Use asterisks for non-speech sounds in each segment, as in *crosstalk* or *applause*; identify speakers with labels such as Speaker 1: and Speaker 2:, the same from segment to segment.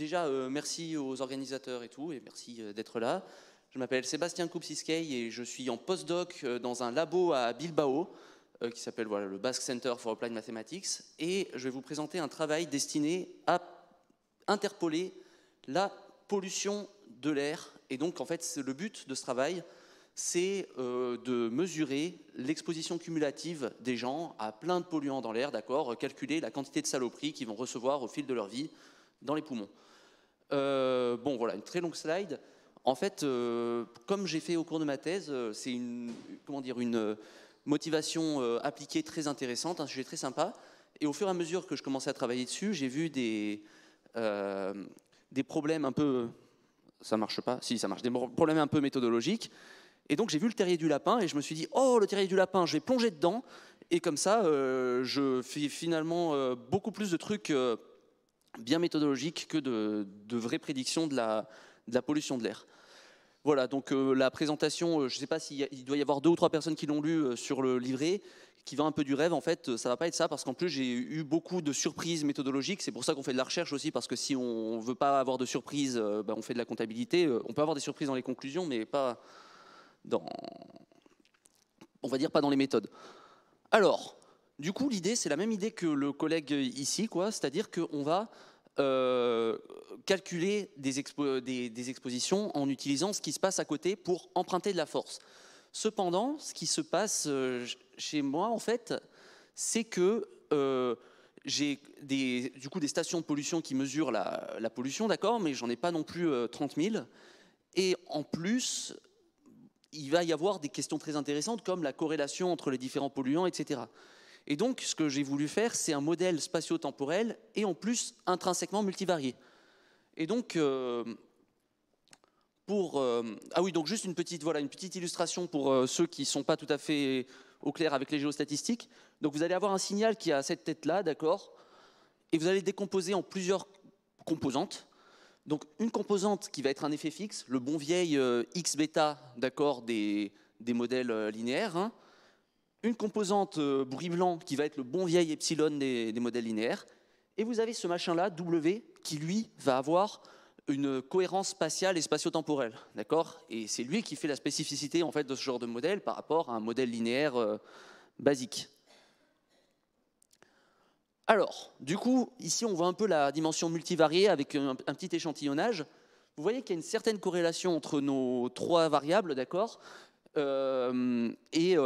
Speaker 1: déjà, euh, merci aux organisateurs et tout, et merci euh, d'être là. Je m'appelle Sébastien Koupsiskei, et je suis en postdoc euh, dans un labo à Bilbao qui s'appelle le Basque Center for Applied Mathematics. Et je vais vous présenter un travail destiné à interpeller la pollution de l'air. Et donc, en fait, le but de ce travail, c'est de mesurer l'exposition cumulative des gens à plein de polluants dans l'air, d'accord Calculer la quantité de saloperies qu'ils vont recevoir au fil de leur vie dans les poumons. Euh, bon, voilà, une très longue slide. En fait, euh, comme j'ai fait au cours de ma thèse, euh, c'est une, comment dire, une motivation appliquée très intéressante, un sujet très sympa. Et au fur et à mesure que je commençais à travailler dessus, j'ai vu des, des problèmes un peu... Ça marche pas Si, ça marche. Des problèmes un peu méthodologiques. Et donc j'ai vu le terrier du lapin et je me suis dit, oh, le terrier du lapin, je vais plonger dedans. Et comme ça, je fais finalement beaucoup plus de trucs bien méthodologique que de, vraies prédictions de la, pollution de l'air. Voilà, donc euh, la présentation, euh, je ne sais pas s'il doit y avoir deux ou trois personnes qui l'ont lu euh, sur le livret, qui va un peu du rêve, en fait, ça ne va pas être ça, parce qu'en plus j'ai eu beaucoup de surprises méthodologiques, c'est pour ça qu'on fait de la recherche aussi, parce que si on ne veut pas avoir de surprises, bah, on fait de la comptabilité, on peut avoir des surprises dans les conclusions, mais pas dans... On va dire pas dans les méthodes. Alors, du coup, l'idée, c'est la même idée que le collègue ici, quoi. C'est-à-dire qu'on va euh, calculer des, expositions en utilisant ce qui se passe à côté pour emprunter de la force. Cependant, ce qui se passe euh, chez moi, en fait, c'est que euh, j'ai des, du coup des stations de pollution qui mesurent la, pollution, d'accord, mais j'en ai pas non plus 30 000. Et en plus, il va y avoir des questions très intéressantes comme la corrélation entre les différents polluants, etc. Et donc, ce que j'ai voulu faire, c'est un modèle spatio-temporel et en plus intrinsèquement multivarié. Et donc, euh, pour. Euh, ah oui, donc juste une petite, voilà, une petite illustration pour euh, ceux qui ne sont pas tout à fait au clair avec les géostatistiques. Donc, vous allez avoir un signal qui a cette tête-là, d'accord Et vous allez décomposer en plusieurs composantes. Donc, une composante qui va être un effet fixe, le bon vieil X-bêta, d'accord, des, des, modèles linéaires. Hein, une composante euh, bruit blanc qui va être le bon vieil epsilon des, modèles linéaires, et vous avez ce machin-là, W, qui lui va avoir une cohérence spatiale et spatio-temporelle, d'accord Et c'est lui qui fait la spécificité en fait de ce genre de modèle par rapport à un modèle linéaire euh, basique. Alors, du coup, ici on voit un peu la dimension multivariée avec un, petit échantillonnage. Vous voyez qu'il y a une certaine corrélation entre nos trois variables, d'accord euh, Et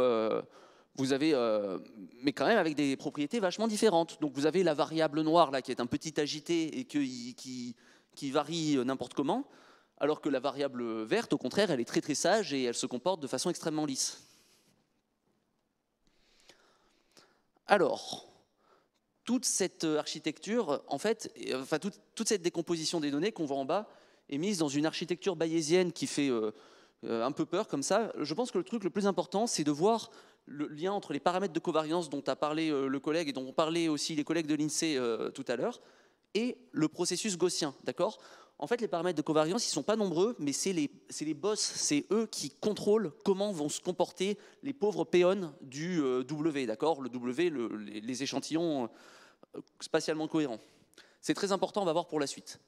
Speaker 1: vous avez, euh, mais quand même avec des propriétés vachement différentes. Donc vous avez la variable noire là qui est un petit agité et que, qui, varie euh, n'importe comment, alors que la variable verte, au contraire, elle est très très sage et elle se comporte de façon extrêmement lisse. Alors, toute cette architecture, en fait, euh, enfin toute, cette décomposition des données qu'on voit en bas est mise dans une architecture bayésienne qui fait un peu peur comme ça. Je pense que le truc le plus important, c'est de voir le lien entre les paramètres de covariance dont a parlé euh, le collègue et dont ont parlé aussi les collègues de l'INSEE euh, tout à l'heure, et le processus gaussien, d'accord En fait, les paramètres de covariance, ils ne sont pas nombreux, mais c'est les, les, boss, c'est eux qui contrôlent comment vont se comporter les pauvres péons du euh, W, d'accord Le W, les, échantillons spatialement cohérents. C'est très important, on va voir pour la suite.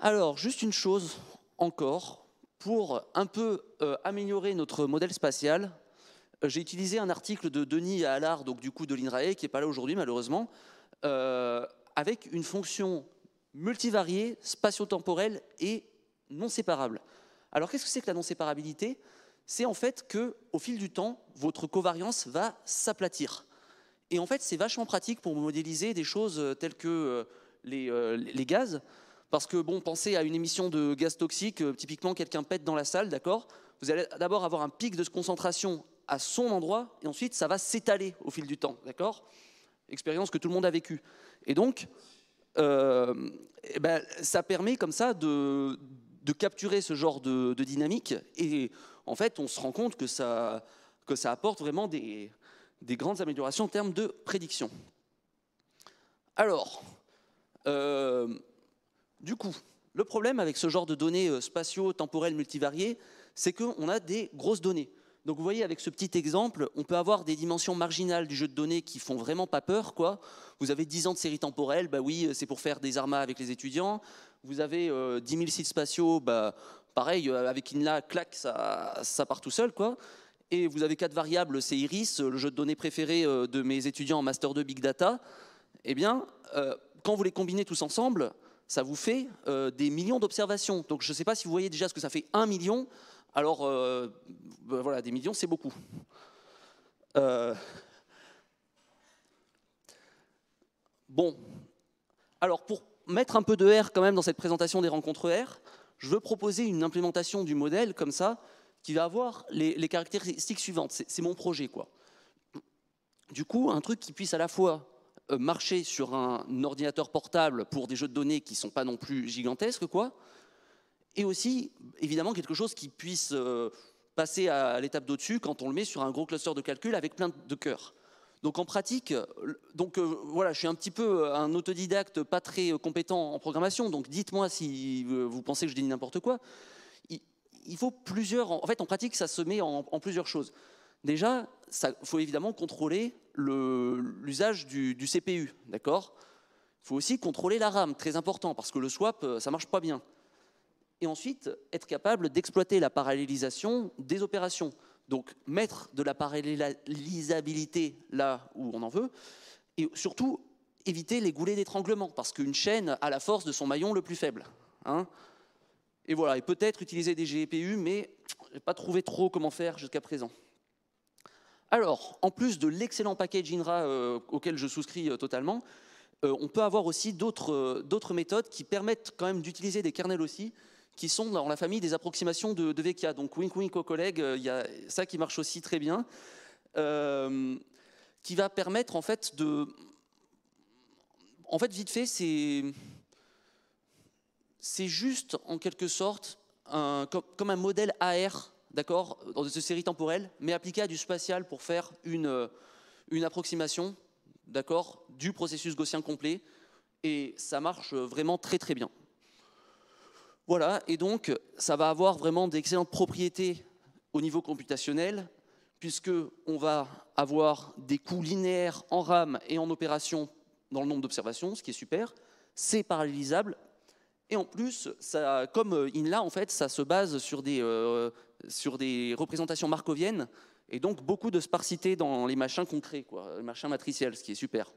Speaker 1: Alors, juste une chose encore, pour un peu améliorer notre modèle spatial, euh, j'ai utilisé un article de Denis Allard, donc du coup de l'INRAE, qui n'est pas là aujourd'hui malheureusement, euh, avec une fonction multivariée, spatio-temporelle et non séparable. Alors qu'est-ce que c'est que la non séparabilité C'est en fait que, au fil du temps, votre covariance va s'aplatir. Et en fait, c'est vachement pratique pour modéliser des choses euh, telles que les, gaz. Parce que, bon, pensez à une émission de gaz toxique, typiquement quelqu'un pète dans la salle, d'accord Vous allez d'abord avoir un pic de concentration à son endroit, et ensuite ça va s'étaler au fil du temps, d'accord Expérience que tout le monde a vécue. Et donc, euh, eh ben, ça permet comme ça de, capturer ce genre de, dynamique, et en fait, on se rend compte que ça, que ça apporte vraiment des, grandes améliorations en termes de prédiction. Alors, euh, du coup, le problème avec ce genre de données euh, spatio-temporelles multivariées, c'est qu'on a des grosses données. Donc vous voyez, avec ce petit exemple, on peut avoir des dimensions marginales du jeu de données qui font vraiment pas peur. Quoi. Vous avez 10 ans de série temporelle, bah oui, c'est pour faire des armas avec les étudiants. Vous avez 10 euh, 000 sites spatiaux, bah, pareil, euh, avec INLA, clac, ça, ça part tout seul. quoi. Et vous avez quatre variables, c'est Iris, euh, le jeu de données préféré de mes étudiants en Master 2 Big Data. Eh bien, quand vous les combinez tous ensemble, ça vous fait des millions d'observations. Donc je ne sais pas si vous voyez déjà ce que ça fait 1 million. Alors, euh, ben voilà, des millions, c'est beaucoup. Euh, bon. Alors, pour mettre un peu de R quand même dans cette présentation des rencontres R, je veux proposer une implémentation du modèle comme ça, qui va avoir les, les caractéristiques suivantes. C'est mon projet, quoi. Du coup, un truc qui puisse à la fois euh, marcher sur un ordinateur portable pour des jeux de données qui ne sont pas non plus gigantesques, quoi, et aussi, évidemment, quelque chose qui puisse euh, passer à l'étape d'au-dessus quand on le met sur un gros cluster de calcul avec plein de cœurs. Donc en pratique, donc euh, voilà, je suis un petit peu euh, un autodidacte pas très compétent en programmation, donc dites-moi si vous pensez que je dis n'importe quoi. Il, faut plusieurs. En fait, en pratique, ça se met en, plusieurs choses. Déjà, il faut évidemment contrôler l'usage du, du, CPU, d'accord Il faut aussi contrôler la RAM, très important, parce que le swap, ça marche pas bien et ensuite être capable d'exploiter la parallélisation des opérations. Donc mettre de la parallélisabilité là où on en veut, et surtout éviter les goulets d'étranglement, parce qu'une chaîne a la force de son maillon le plus faible. Hein. et voilà, et peut-être utiliser des GPU, mais je n'ai pas trouvé trop comment faire jusqu'à présent. Alors, en plus de l'excellent package INRA euh, auquel je souscris euh, totalement, euh, on peut avoir aussi d'autres méthodes qui permettent quand même d'utiliser des kernels aussi, qui sont dans la famille des approximations de, de Donc, wink wink aux collègues, euh, il y a ça qui marche aussi très bien, euh, qui va permettre en fait de. En fait, vite fait, c'est. C'est juste, en quelque sorte, comme, un modèle AR, d'accord, dans une série temporelle, mais appliqué à du spatial pour faire une, euh, une approximation, d'accord, du processus gaussien complet. Et ça marche vraiment très très bien. Voilà, et donc ça va avoir vraiment d'excellentes propriétés au niveau computationnel, puisqu'on va avoir des coûts linéaires en RAM et en opération dans le nombre d'observations, ce qui est super. C'est parallélisable. Et en plus, comme euh, INLA, en fait, ça se base euh, sur des, représentations markoviennes, et donc beaucoup de sparsité dans les machins concrets, les machins matriciels, ce qui est super.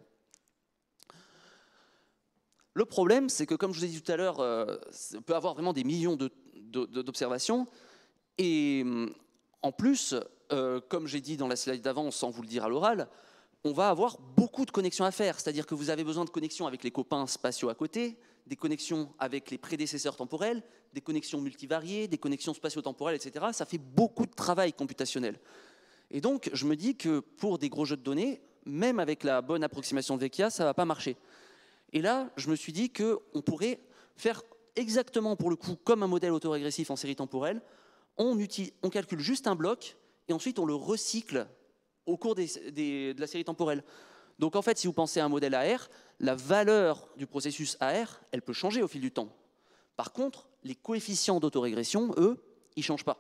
Speaker 1: Le problème, c'est que comme je vous ai dit tout à l'heure, euh, on peut avoir vraiment des millions d'observations. et mm, en plus, euh, comme j'ai dit dans la slide d'avant, sans vous le dire à l'oral, on va avoir beaucoup de connexions à faire. C'est-à-dire que vous avez besoin de connexions avec les copains spatiaux à côté, des connexions avec les prédécesseurs temporels, des connexions multivariées, des connexions spatio-temporelles, etc. Ça fait beaucoup de travail computationnel. Et donc, je me dis que pour des gros jeux de données, même avec la bonne approximation de Vecchia, ça ne va pas marcher. Et là, je me suis dit qu'on pourrait faire exactement pour le coup comme un modèle autorégressif en série temporelle. On, calcule juste un bloc et ensuite on le recycle au cours de la série temporelle. Donc en fait, si vous pensez à un modèle AR, la valeur du processus AR, elle peut changer au fil du temps. Par contre, les coefficients d'autorégression, eux, ils ne changent pas.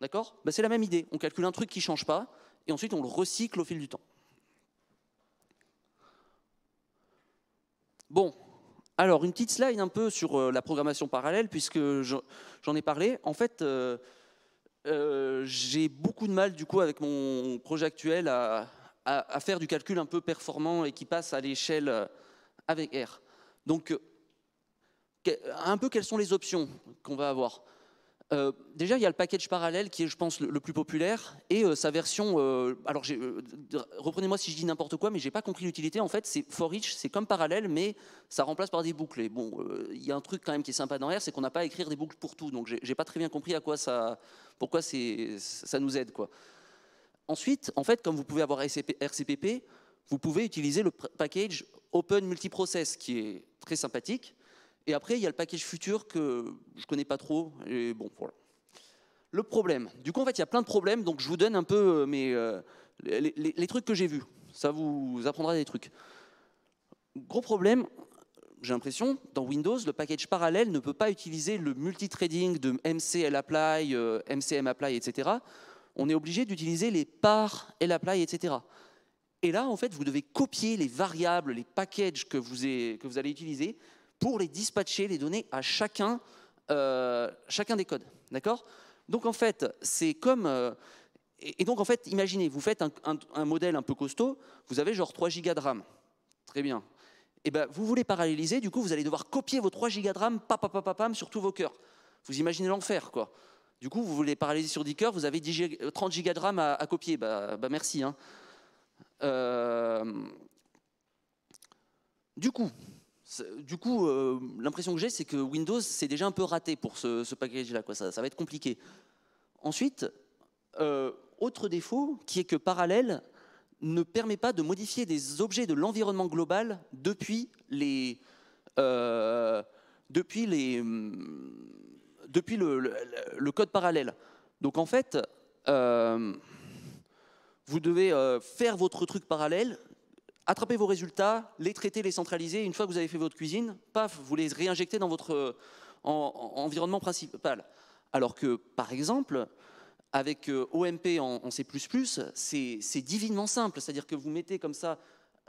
Speaker 1: D'accord bah, C'est la même idée. On calcule un truc qui ne change pas, et ensuite on le recycle au fil du temps. Bon, alors une petite slide un peu sur euh, la programmation parallèle, puisque j'en ai parlé. En fait, euh, euh, j'ai beaucoup de mal du coup avec mon projet actuel à, faire du calcul un peu performant et qui passe à l'échelle avec R. Donc, un peu quelles sont les options qu'on va avoir euh, déjà, il y a le package parallèle qui est, je pense, le, plus populaire et euh, sa version. Euh, alors, reprenez-moi si je dis n'importe quoi, mais j'ai pas compris l'utilité. En fait, c'est for each, c'est comme parallèle, mais ça remplace par des boucles. Et bon, il y a un truc quand même qui est sympa dans R, c'est qu'on n'a pas à écrire des boucles pour tout. Donc, j'ai pas très bien compris à quoi ça, pourquoi ça nous aide, quoi. Ensuite, en fait, comme vous pouvez avoir RCPP, vous pouvez utiliser le package Open Multiprocess, qui est très sympathique et après, il y a le package futur que je ne connais pas trop. Et bon, Le problème. Du coup, en fait, il y a plein de problèmes. Donc, je vous donne un peu euh, mes, euh, les, trucs que j'ai vus. Ça vous apprendra des trucs. Gros problème, j'ai l'impression, dans Windows, le package parallèle ne peut pas utiliser le multi-trading de MCLApply, euh, MCMApply, etc. On est obligé d'utiliser les par LApply, etc. Et là, en fait, vous devez copier les variables, les packages que vous, avez, que vous allez utiliser pour les dispatcher, les donner à chacun, euh, chacun des codes. D'accord Donc en fait, c'est comme... Euh, et, donc en fait, imaginez, vous faites un, modèle un peu costaud, vous avez genre 3 gigas de RAM. Très bien. Et eh ben, vous voulez paralléliser, du coup, vous allez devoir copier vos 3 gigas de RAM sur tous vos cœurs. Vous imaginez l'enfer, quoi. Du coup, vous voulez paralléliser sur 10 cœurs, vous avez 30 euh, gigas de RAM à, copier. Bah, bah merci. Hein. Du coup, du coup, euh, l'impression que j'ai, c'est que Windows, c'est déjà un peu raté pour ce, package-là. Ça, ça va être compliqué. Ensuite, euh, autre défaut, qui est que Parallèle ne permet pas de modifier des objets de l'environnement global depuis euh, hmm, le, le, code parallèle. Donc en fait, vous devez faire votre truc parallèle, attrapez vos résultats, les traitez, les centralisez. Une fois que vous avez fait votre cuisine, paf, vous les réinjectez dans votre euh, environnement principal. Alors que, par exemple, avec euh, OMP en, C++, c'est divinement simple. C'est-à-dire que vous mettez comme ça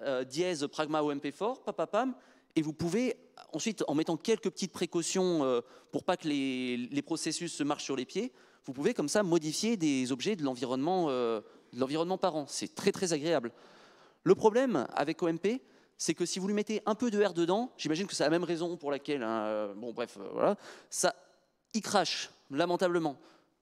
Speaker 1: euh, dièse pragma OMP fort, papapam, et vous pouvez ensuite, en mettant quelques petites précautions pour pas que les, processus se marchent sur les pieds, vous pouvez comme ça modifier des objets de l'environnement l'environnement parent. C'est très très agréable. Le problème avec OMP, c'est que si vous lui mettez un peu de R dedans, j'imagine que c'est la même raison pour laquelle, hein, euh, bon bref, euh, voilà, ça y crache, lamentablement.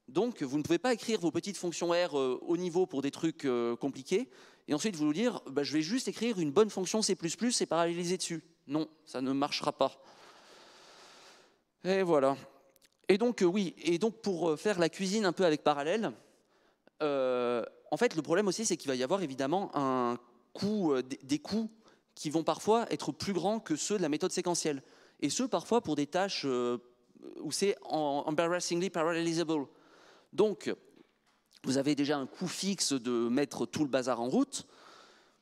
Speaker 1: Donc vous ne pouvez pas écrire vos petites fonctions R euh, au niveau pour des trucs compliqués, et ensuite vous dire, bah, je vais juste écrire une bonne fonction C++ et paralléliser dessus. Non, ça ne marchera pas. Et voilà. Et donc oui, et donc pour faire la cuisine un peu avec parallèle, en fait le problème aussi c'est qu'il va y avoir évidemment un euh, des coûts qui vont parfois être plus grands que ceux de la méthode séquentielle. Et ce, parfois, pour des tâches euh, où c'est embarrassingly parallelizable. Donc, vous avez déjà un coût fixe de mettre tout le bazar en route.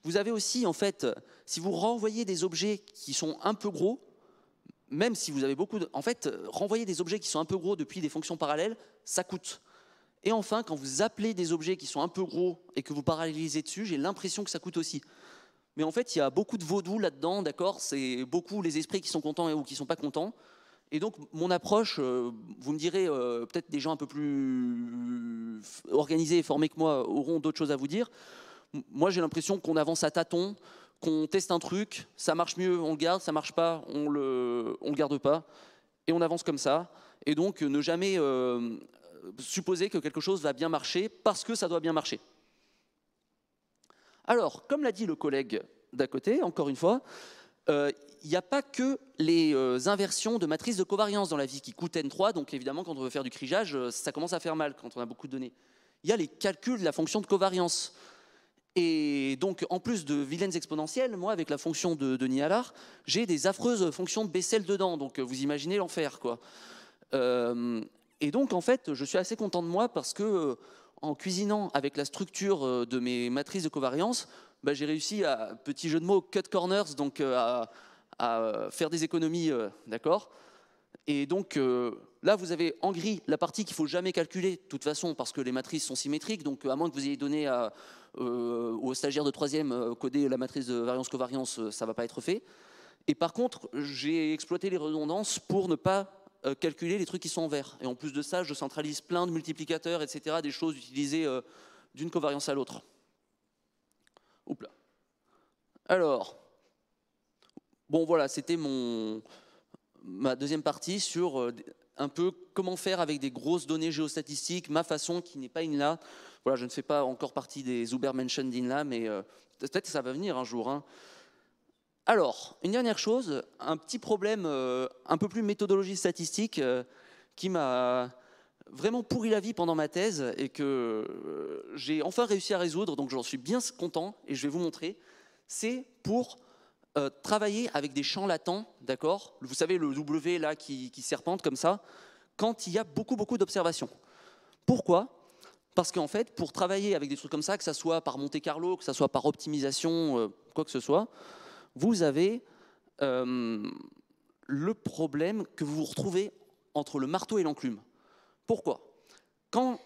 Speaker 1: Vous avez aussi, en fait, si vous renvoyez des objets qui sont un peu gros, même si vous avez beaucoup de... En fait, renvoyer des objets qui sont un peu gros depuis des fonctions parallèles, ça coûte. Et enfin, quand vous appelez des objets qui sont un peu gros et que vous parallélisez dessus, j'ai l'impression que ça coûte aussi. Mais en fait, il y a beaucoup de vaudou là-dedans, d'accord C'est beaucoup les esprits qui sont contents ou qui ne sont pas contents. Et donc, mon approche, euh, vous me direz, euh, peut-être des gens un peu plus euh, organisés et formés que moi auront d'autres choses à vous dire. Moi, j'ai l'impression qu'on avance à tâtons, qu'on teste un truc, ça marche mieux, on le garde, ça marche pas, on le, le garde pas, et on avance comme ça. Et donc, ne jamais supposer que quelque chose va bien marcher parce que ça doit bien marcher. Alors, comme l'a dit le collègue d'à côté, encore une fois, il euh, n'y a pas que les euh, inversions de matrices de covariance dans la vie qui coûtent N3, donc évidemment quand on veut faire du crigeage, euh, ça commence à faire mal quand on a beaucoup de données. Il y a les calculs de la fonction de covariance. Et donc en plus de vilaines exponentielles, moi avec la fonction de, de j'ai des affreuses fonctions de Bessel dedans, donc vous imaginez l'enfer quoi. Et donc, en fait, je suis assez content de moi parce que, euh, en cuisinant avec la structure euh, de mes matrices de covariance, bah, j'ai réussi à, petit jeu de mots, cut corners, donc euh, à, faire des économies, d'accord Et donc, là, vous avez en gris la partie qu'il ne faut jamais calculer, de toute façon, parce que les matrices sont symétriques, donc à moins que vous ayez donné aux stagiaires de troisième e coder la matrice de variance-covariance, ça ne va pas être fait. Et par contre, j'ai exploité les redondances pour ne pas euh, calculer les trucs qui sont en vert. Et en plus de ça, je centralise plein de multiplicateurs, etc., des choses utilisées euh, d'une covariance à l'autre. Oups là. Alors, bon voilà, c'était mon ma deuxième partie sur euh, un peu comment faire avec des grosses données géostatistiques, ma façon qui n'est pas INLA. Voilà, je ne fais pas encore partie des Uber mentioned d'INLA, mais peut-être ça va venir un jour. Hein. Alors, une dernière chose, un petit problème euh, un peu plus méthodologie statistique euh, qui m'a vraiment pourri la vie pendant ma thèse et que euh, j'ai enfin réussi à résoudre, donc j'en suis bien content et je vais vous montrer, c'est pour travailler avec des champs latents, d'accord Vous savez, le W là qui, serpente comme ça, quand il y a beaucoup, beaucoup d'observations. Pourquoi Parce qu'en fait, pour travailler avec des trucs comme ça, que ce soit par Monte Carlo, que ce soit par optimisation, quoi que ce soit, vous avez euh, le problème que vous vous retrouvez entre le marteau et l'enclume. Pourquoi Quand,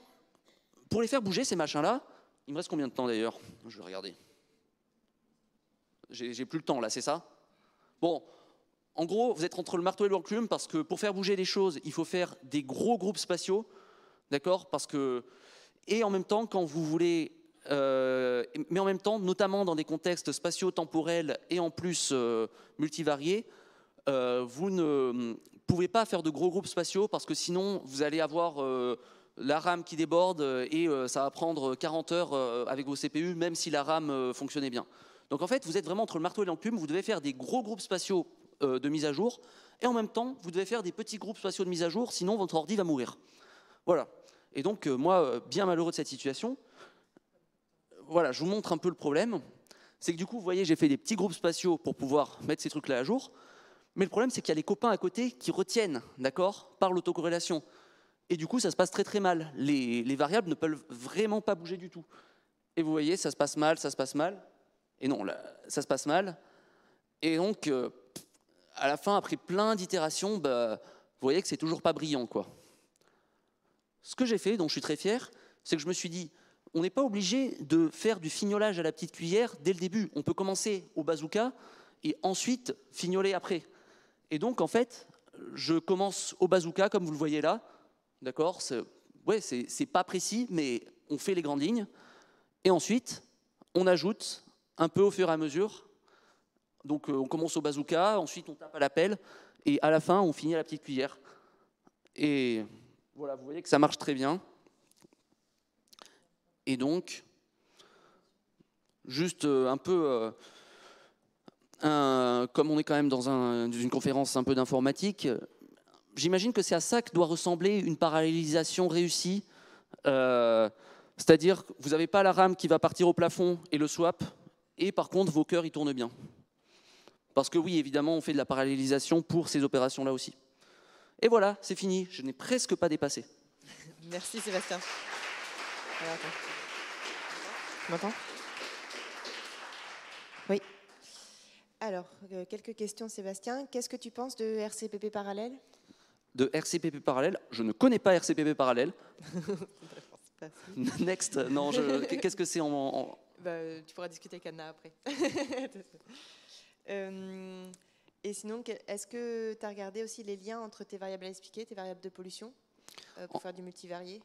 Speaker 1: Pour les faire bouger, ces machins-là, il me reste combien de temps d'ailleurs Je vais regarder. J'ai plus le temps là, c'est ça Bon, en gros, vous êtes entre le marteau et l'enclume parce que pour faire bouger les choses, il faut faire des gros groupes spatiaux, d'accord Parce que et en même temps, quand vous voulez euh, mais en même temps, notamment dans des contextes spatio-temporels et en plus euh, multivariés, euh, vous ne hum, pouvez pas faire de gros groupes spatiaux parce que sinon vous allez avoir la RAM qui déborde et ça va prendre 40 heures avec vos CPU, même si la RAM fonctionnait bien. Donc en fait, vous êtes vraiment entre le marteau et l'enclume, vous devez faire des gros groupes spatiaux de mise à jour, et en même temps, vous devez faire des petits groupes spatiaux de mise à jour, sinon votre ordi va mourir. Voilà. Et donc, moi, bien malheureux de cette situation, voilà, je vous montre un peu le problème. C'est que du coup, vous voyez, j'ai fait des petits groupes spatiaux pour pouvoir mettre ces trucs-là à jour. Mais le problème, c'est qu'il y a les copains à côté qui retiennent, d'accord, par l'autocorrélation. Et du coup, ça se passe très très mal. Les, variables ne peuvent vraiment pas bouger du tout. Et vous voyez, ça se passe mal, ça se passe mal. Et non, ça se passe mal. Et donc, euh, à la fin, après plein d'itérations, bah, vous voyez que c'est toujours pas brillant, quoi. Ce que j'ai fait, dont je suis très fier, c'est que je me suis dit, on n'est pas obligé de faire du fignolage à la petite cuillère dès le début. On peut commencer au bazooka et ensuite fignoler après. Et donc, en fait, je commence au bazooka, comme vous le voyez là. D'accord Ouais, c'est pas précis, mais on fait les grandes lignes. Et ensuite, on ajoute un peu au fur et à mesure. Donc, euh, on commence au bazooka, ensuite, on tape à la pelle, et à la fin, on finit à la petite cuillère. Et voilà, vous voyez que ça marche très bien. Et donc, juste euh, un peu, euh, comme on est quand même dans une conférence un peu d'informatique, j'imagine que c'est à ça que doit ressembler une parallélisation réussie. Euh, c'est-à-dire, que vous n'avez pas la rame qui va partir au plafond et le swap, et par contre, vos cœurs, ils tournent bien. Parce que oui, évidemment, on fait de la parallélisation pour ces opérations-là aussi. Et voilà, c'est fini, je n'ai presque pas dépassé.
Speaker 2: Merci Sébastien. Oui. Alors, euh, quelques questions, Sébastien. Qu'est-ce que tu penses de RCPP Parallèle
Speaker 1: De RCPP Parallèle Je ne connais pas RCPP Parallèle. *laughs*
Speaker 2: *laughs* Next, non, qu'est-ce que c'est en. Bah, euh, tu pourras discuter avec Anna après. *laughs* Euh, et sinon, est-ce que tu as regardé aussi les liens entre tes variables à expliquer, tes variables de pollution, pour faire du multivarié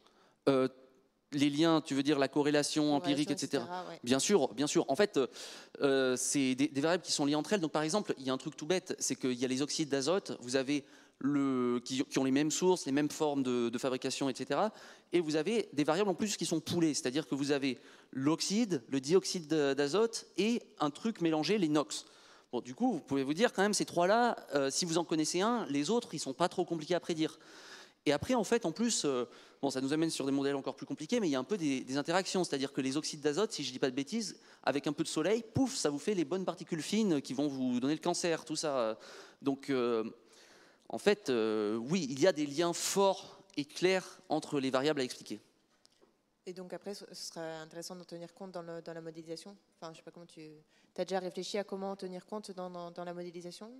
Speaker 1: les liens, tu veux dire la corrélation empirique, etc. Bien sûr, bien sûr. En fait, euh, c'est des, variables qui sont liées entre elles. Donc, par exemple, il y a un truc tout bête, c'est qu'il y a les oxydes d'azote, vous avez le, qui, ont les mêmes sources, les mêmes formes de, fabrication, etc. Et vous avez des variables en plus qui sont poulées, c'est-à-dire que vous avez l'oxyde, le dioxyde d'azote et un truc mélangé, les NOx. Bon, du coup, vous pouvez vous dire quand même ces trois-là, euh, si vous en connaissez un, les autres, ils sont pas trop compliqués à prédire. Et après, en fait, en plus, euh, Bon, ça nous amène sur des modèles encore plus compliqués, mais il y a un peu des, interactions. C'est-à-dire que les oxydes d'azote, si je ne dis pas de bêtises, avec un peu de soleil, pouf, ça vous fait les bonnes particules fines qui vont vous donner le cancer, tout ça. Donc, euh, en fait, euh, oui, il y a des liens forts et clairs entre les variables à expliquer.
Speaker 2: Et donc après, ce serait intéressant d'en tenir compte dans, la modélisation Enfin, je sais pas comment tu... as déjà réfléchi à comment en tenir compte dans, la modélisation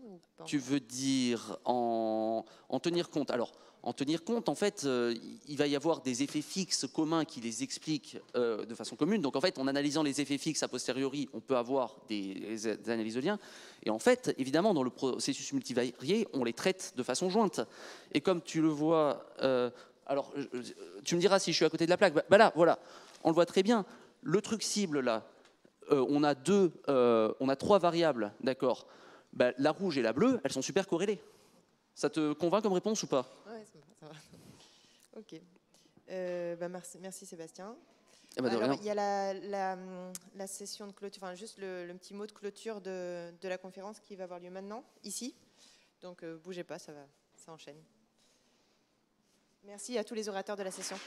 Speaker 1: Tu veux dire en, tenir compte Alors, en tenir compte, en fait, euh, il va y avoir des effets fixes communs qui les expliquent euh, de façon commune. Donc en fait, en analysant les effets fixes a posteriori, on peut avoir des, analyses de liens. Et en fait, évidemment, dans le processus multivarié, on les traite de façon jointe. Et comme tu le vois... Euh, alors, euh, euh, tu me diras si je suis à côté de la plaque. Bah, bah là, voilà, on le voit très bien. Le truc cible, là, euh, on, a deux, on a trois variables, d'accord bah, La rouge et la bleue, elles sont super corrélées. Ça te convainc comme réponse ou pas
Speaker 2: Oui, ça va. Ok. Bah, merci, merci, Sébastien. Eh ben, il y a la, session de clôture, enfin juste le, petit mot de clôture de, de, la conférence qui va avoir lieu maintenant, ici. Donc bougez pas, ça, va, ça enchaîne. Merci à tous les orateurs de la session.